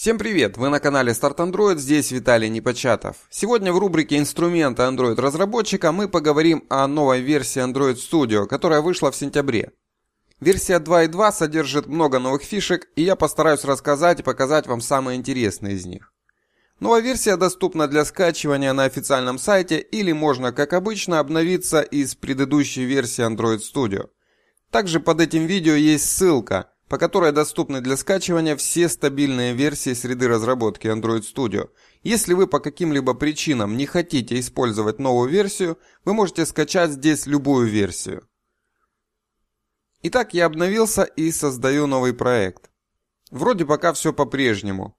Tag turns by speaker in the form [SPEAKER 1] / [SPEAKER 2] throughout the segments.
[SPEAKER 1] Всем привет! Вы на канале Start Android, здесь Виталий Непочатов. Сегодня в рубрике «Инструменты Android-разработчика» мы поговорим о новой версии Android Studio, которая вышла в сентябре. Версия 2.2 содержит много новых фишек, и я постараюсь рассказать и показать вам самые интересные из них. Новая версия доступна для скачивания на официальном сайте или можно, как обычно, обновиться из предыдущей версии Android Studio. Также под этим видео есть ссылка – по которой доступны для скачивания все стабильные версии среды разработки Android Studio. Если вы по каким-либо причинам не хотите использовать новую версию, вы можете скачать здесь любую версию. Итак, я обновился и создаю новый проект. Вроде пока все по-прежнему.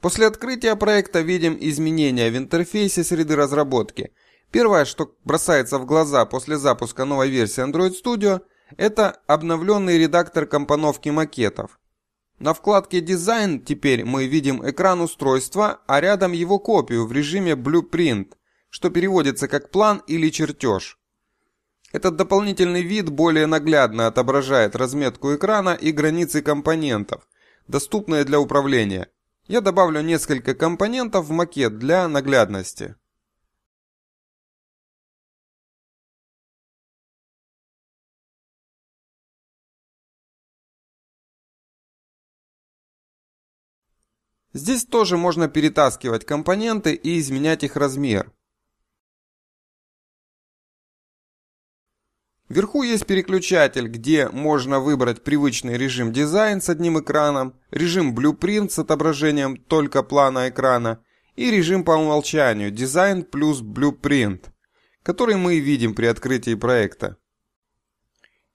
[SPEAKER 1] После открытия проекта видим изменения в интерфейсе среды разработки. Первое, что бросается в глаза после запуска новой версии Android Studio – это обновленный редактор компоновки макетов. На вкладке «Дизайн» теперь мы видим экран устройства, а рядом его копию в режиме Blueprint, что переводится как «план» или «чертеж». Этот дополнительный вид более наглядно отображает разметку экрана и границы компонентов, доступные для управления. Я добавлю несколько компонентов в макет для наглядности. Здесь тоже можно перетаскивать компоненты и изменять их размер. Вверху есть переключатель, где можно выбрать привычный режим дизайн с одним экраном, режим Blueprint с отображением только плана экрана и режим по умолчанию дизайн плюс Blueprint, который мы видим при открытии проекта.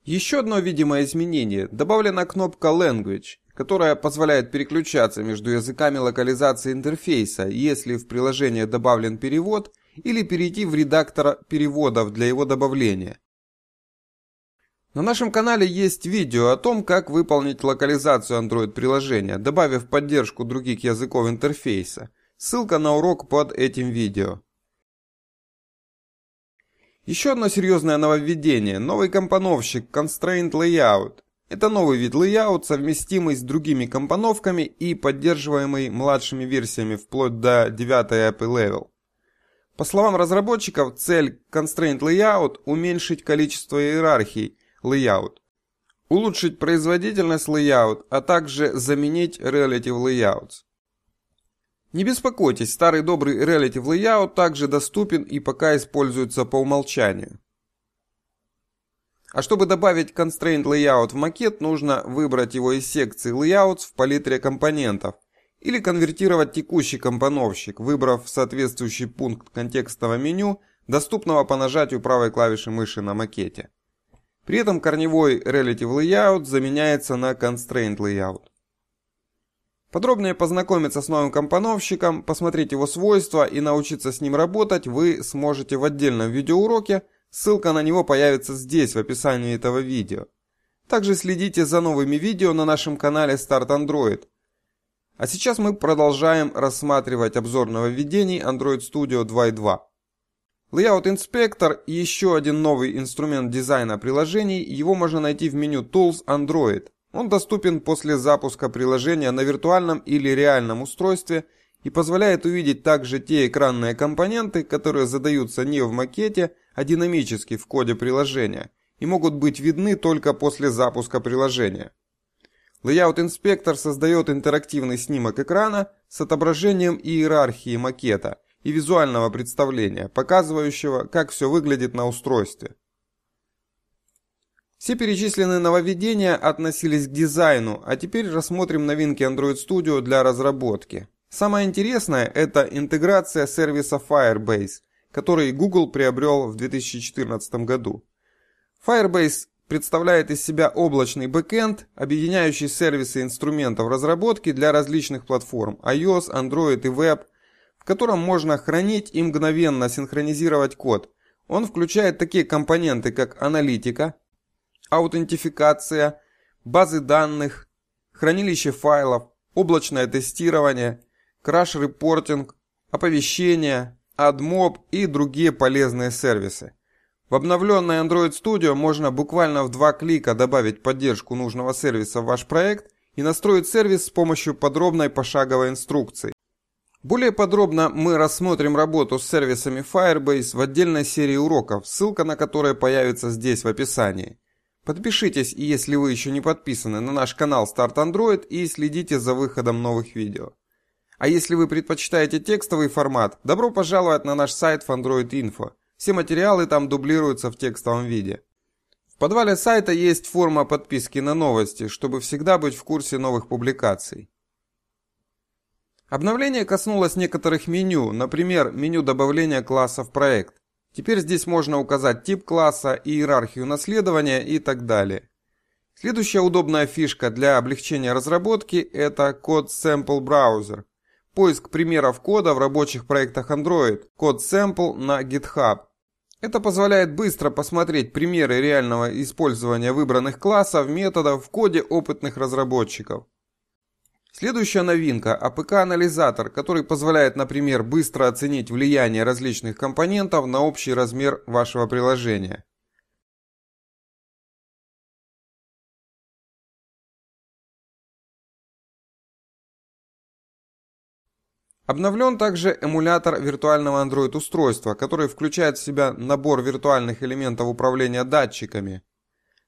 [SPEAKER 1] Еще одно видимое изменение – добавлена кнопка Language – которая позволяет переключаться между языками локализации интерфейса, если в приложение добавлен перевод, или перейти в редактор переводов для его добавления. На нашем канале есть видео о том, как выполнить локализацию Android-приложения, добавив поддержку других языков интерфейса. Ссылка на урок под этим видео. Еще одно серьезное нововведение – новый компоновщик Constraint Layout. Это новый вид layout, совместимый с другими компоновками и поддерживаемый младшими версиями вплоть до 9 Apple Level. По словам разработчиков, цель Constraint Layout – уменьшить количество иерархий layout, улучшить производительность layout, а также заменить Relative Layouts. Не беспокойтесь, старый добрый Relative Layout также доступен и пока используется по умолчанию. А чтобы добавить Constraint Layout в макет, нужно выбрать его из секции Layouts в палитре компонентов или конвертировать текущий компоновщик, выбрав соответствующий пункт контекстного меню, доступного по нажатию правой клавиши мыши на макете. При этом корневой Relative Layout заменяется на Constraint Layout. Подробнее познакомиться с новым компоновщиком, посмотреть его свойства и научиться с ним работать вы сможете в отдельном видеоуроке – Ссылка на него появится здесь, в описании этого видео. Также следите за новыми видео на нашем канале Start Android. А сейчас мы продолжаем рассматривать обзор нововведений Android Studio 2.2. Layout Inspector – еще один новый инструмент дизайна приложений, его можно найти в меню Tools Android. Он доступен после запуска приложения на виртуальном или реальном устройстве – и позволяет увидеть также те экранные компоненты, которые задаются не в макете, а динамически в коде приложения и могут быть видны только после запуска приложения. Layout Inspector создает интерактивный снимок экрана с отображением иерархии макета и визуального представления, показывающего, как все выглядит на устройстве. Все перечисленные нововведения относились к дизайну, а теперь рассмотрим новинки Android Studio для разработки. Самое интересное – это интеграция сервиса Firebase, который Google приобрел в 2014 году. Firebase представляет из себя облачный бэкэнд, объединяющий сервисы инструментов разработки для различных платформ iOS, Android и Web, в котором можно хранить и мгновенно синхронизировать код. Он включает такие компоненты, как аналитика, аутентификация, базы данных, хранилище файлов, облачное тестирование – краш-репортинг, оповещения, AdMob и другие полезные сервисы. В обновленной Android Studio можно буквально в два клика добавить поддержку нужного сервиса в ваш проект и настроить сервис с помощью подробной пошаговой инструкции. Более подробно мы рассмотрим работу с сервисами Firebase в отдельной серии уроков, ссылка на которые появится здесь в описании. Подпишитесь, если вы еще не подписаны на наш канал Start Android и следите за выходом новых видео. А если вы предпочитаете текстовый формат, добро пожаловать на наш сайт в Android Info. Все материалы там дублируются в текстовом виде. В подвале сайта есть форма подписки на новости, чтобы всегда быть в курсе новых публикаций. Обновление коснулось некоторых меню, например, меню добавления класса в проект. Теперь здесь можно указать тип класса, иерархию наследования и так далее. Следующая удобная фишка для облегчения разработки – это код Sample Browser – Поиск примеров кода в рабочих проектах Android, код Sample на GitHub. Это позволяет быстро посмотреть примеры реального использования выбранных классов, методов в коде опытных разработчиков. Следующая новинка APK АПК-анализатор, который позволяет, например, быстро оценить влияние различных компонентов на общий размер вашего приложения. Обновлен также эмулятор виртуального Android-устройства, который включает в себя набор виртуальных элементов управления датчиками.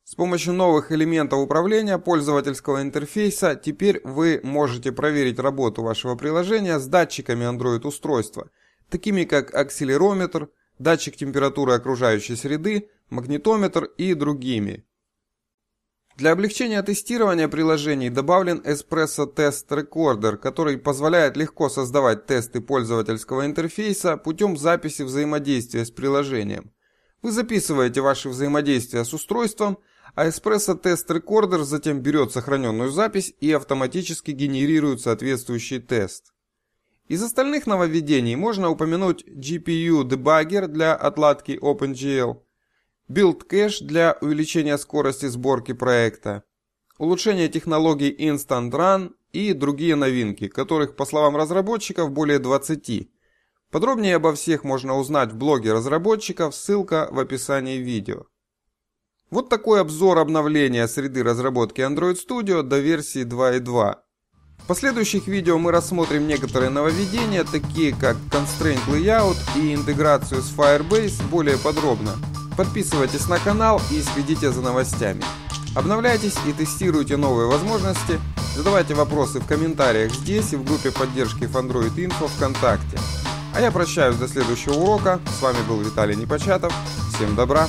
[SPEAKER 1] С помощью новых элементов управления пользовательского интерфейса теперь вы можете проверить работу вашего приложения с датчиками Android-устройства, такими как акселерометр, датчик температуры окружающей среды, магнитометр и другими. Для облегчения тестирования приложений добавлен Espresso Test Recorder, который позволяет легко создавать тесты пользовательского интерфейса путем записи взаимодействия с приложением. Вы записываете ваши взаимодействия с устройством, а Espresso Test Recorder затем берет сохраненную запись и автоматически генерирует соответствующий тест. Из остальных нововведений можно упомянуть GPU Debugger для отладки OpenGL – build-кэш для увеличения скорости сборки проекта, улучшение технологий Instant Run и другие новинки, которых, по словам разработчиков, более 20. Подробнее обо всех можно узнать в блоге разработчиков, ссылка в описании видео. Вот такой обзор обновления среды разработки Android Studio до версии 2.2. В последующих видео мы рассмотрим некоторые нововведения, такие как Constraint Layout и интеграцию с Firebase более подробно. Подписывайтесь на канал и следите за новостями. Обновляйтесь и тестируйте новые возможности. Задавайте вопросы в комментариях здесь и в группе поддержки Android Info ВКонтакте. А я прощаюсь до следующего урока. С вами был Виталий Непочатов. Всем добра!